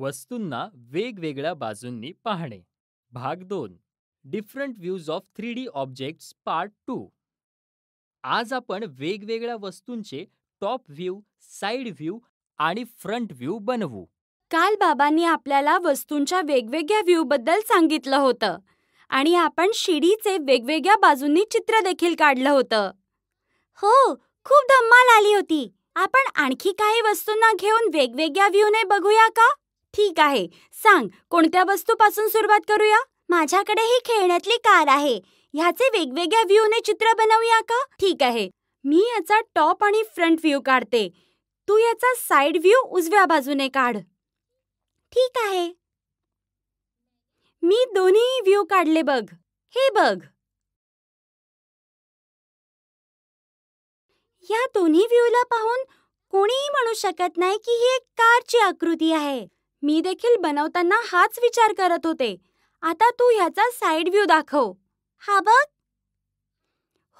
वस्तूंना वेगवेगळ्या बाजूंनी पाहणे भाग दोन different views of three D objects part two आज आपण वेगवेगळ्या वस्तूंचे टॉप व्ह्यू साइड व्ह्यू आणि फ्रंट व्ह्यू बनवू काल बाबांनी आपल्याला वस्तूंच्या वेगवेगळ्या व्ह्यू बद्दल सांगितलं होतं आणि आपण शिडीचे वेगवेगळ्या बाजूंनी चित्र देखील काढलं होतं हो खूप धम्माल आली होती आपण आणखी काही वस्तूंना घेऊन वेगवेगळ्या व्ह्यू व्ह्यूने बघूया का ठीक आहे सांग कोणत्या वस्तूपासून सुरुवात करूया माझ्याकडे ही खेळण्यातली कार आहे ह्याचे वेगवेगळ्या व्ह्यूने चित्र बनवूया का ठीक आहे मी याचा टॉप आणि फ्रंट व्ह्यू काढते तू याचा साइड व्ह्यू उजव्या बाजूने काढ ठीक आहे मी दोन्ही व्ह्यू काढले बघ हे बघ या दोन्ही व्ह्यूला पाहून कोणीही म्हणू शकत नाही की ही एक कारची आकृती आहे मी देखील बनवताना हाच विचार करत होते आता तू ह्याचा साइड व्ह्यू दाखव हा बघ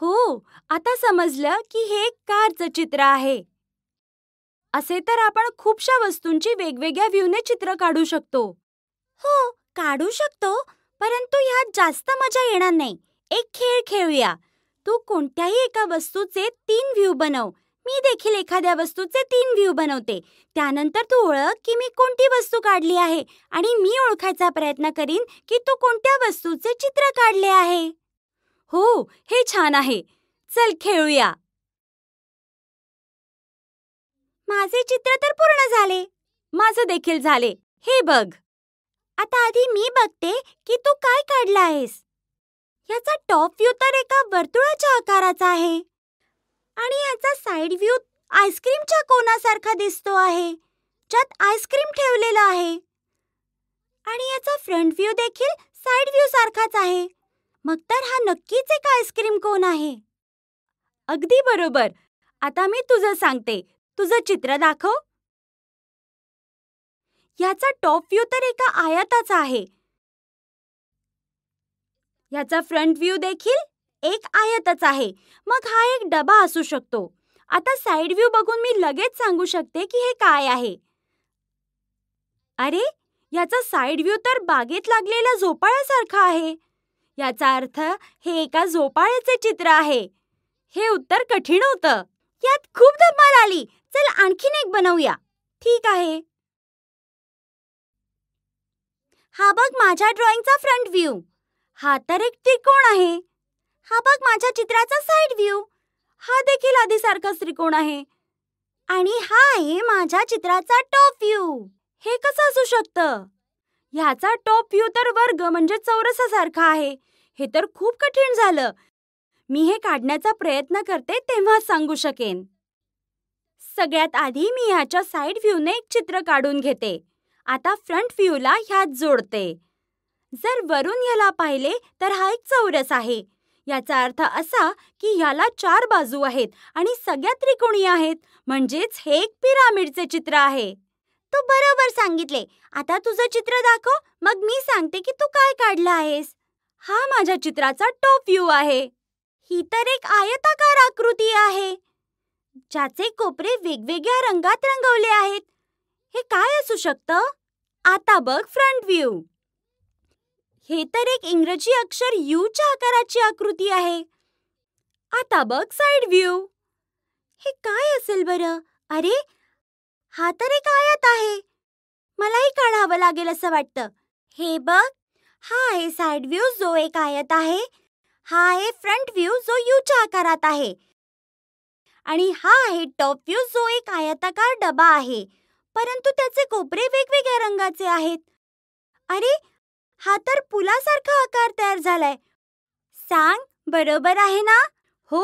हो आता समजलं की हे एक कारचं चित्र आहे असे तर आपण खूपशा वस्तूंची वेगवेगळ्या व्ह्यूने चित्र काढू शकतो हो काढू शकतो परंतु ह्यात जास्त मजा येणार नाही एक खेळ खेळूया तू कोणत्याही एका वस्तूचे तीन व्ह्यू बनव मी देखील एखाद्या वस्तूचे तीन व्ह्यू बनवते त्यानंतर तू ओळख की मी कोणती वस्तू काढली आहे आणि मी ओळखायचा प्रयत्न करीन की तू कोणत्या वस्तूचे चित्र काढले आहे हो हे छान आहे चल खेळूया माझे चित्र तर पूर्ण झाले माझं देखील झाले हे बघ आता आधी मी बघते की तू काय काढला आहेस याचा टॉप व्ह्यू तर एका वर्तुळाच्या आकाराचा आहे आणि याचा साइड व्ह्यू आईस्क्रीमच्या कोनासारखा दिसतो आहे ज्यात आईस्क्रीम ठेवलेलं आहे आणि याचा फ्रंट व्ह्यू देखील साइड व्ह्यू सारखाच आहे मग तर हा नक्कीच एक आईस्क्रीम कोन आहे अगदी बरोबर आता मी तुझं सांगते तुझं चित्र दाखव याचा टॉप व्ह्यू तर एका आयाताचा आहे याचा फ्रंट व्ह्यू देखील एक आयतच आहे मग हा एक डबा असू शकतो आता साइड व्ह्यू बघून मी लगेच सांगू शकते की हे काय आहे अरे याचा साइड व्ह्यू तर बागेत लागलेल्या झोपाळ्यासारखा आहे याचा अर्थ हे एका झोपाळ्याचे चित्र आहे हे उत्तर कठीण होतं यात खूप धमाल आली चल आणखीन एक बनवूया ठीक आहे हा बघ माझ्या ड्रॉइंगचा फ्रंट व्ह्यू हा तर एक त्रिकोण आहे हा बघ माझ्या चित्राचा साइड व्ह्यू हा देखील आधीसारखाच त्रिकोण आहे आणि हा आहे माझ्या चित्राचा टॉप व्ह्यू हे कसं असू शकतं ह्याचा टॉप व्ह्यू तर वर्ग म्हणजे चौरसासारखा आहे हे तर खूप कठीण झालं मी हे काढण्याचा प्रयत्न करते तेव्हा सांगू शकेन सगळ्यात आधी मी ह्याच्या साईड व्ह्यूने एक चित्र काढून घेते आता फ्रंट व्ह्यूला ह्यात जोडते जर वरून ह्याला पाहिले तर हा एक चौरस आहे याचा अर्थ असा की याला चार बाजू आहेत आणि सगळ्या त्रिकोणी आहेत म्हणजेच हे एक पिरामिडचे चित्र आहे तू बरोबर सांगितले आता तुझं चित्र दाखव मग मी सांगते की तू काय काढला आहेस हा माझ्या चित्राचा टॉप व्ह्यू आहे ही तर एक आयताकार आकृती आहे ज्याचे कोपरे वेगवेगळ्या रंगात रंगवले आहेत हे काय असू शकतं आता बघ फ्रंट व्ह्यू हे तर एक इंग्रजी अक्षर यू च्या आकाराची आकृती आहे आता बघ साइड व्ह्यू हे काय असेल बर अरे हा तर एक आयात आहे मलाही काढावं लागेल असं वाटतं हे बघ हा आहे साइड व्ह्यू जो एक आयत आहे हा आहे फ्रंट व्ह्यू जो यू यूच्या आकारात आहे आणि हा आहे टॉप व्ह्यू जो एक आयताकार डबा आहे परंतु त्याचे कोपरे वेगवेगळ्या रंगाचे आहेत अरे हा तर पुलासारखा आकार तयार झालाय सांग बरोबर आहे ना हो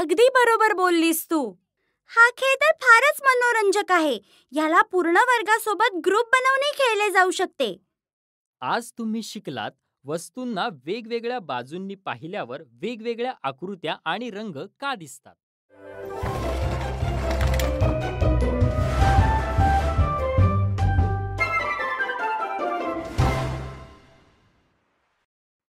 अगदी बरोबर बोललीस तू हा खेळ तर फारच मनोरंजक आहे याला पूर्ण वर्गासोबत ग्रुप बनवणे खेळले जाऊ शकते आज तुम्ही शिकलात वस्तूंना वेगवेगळ्या बाजूंनी पाहिल्यावर वेगवेगळ्या आकृत्या आणि रंग का दिसतात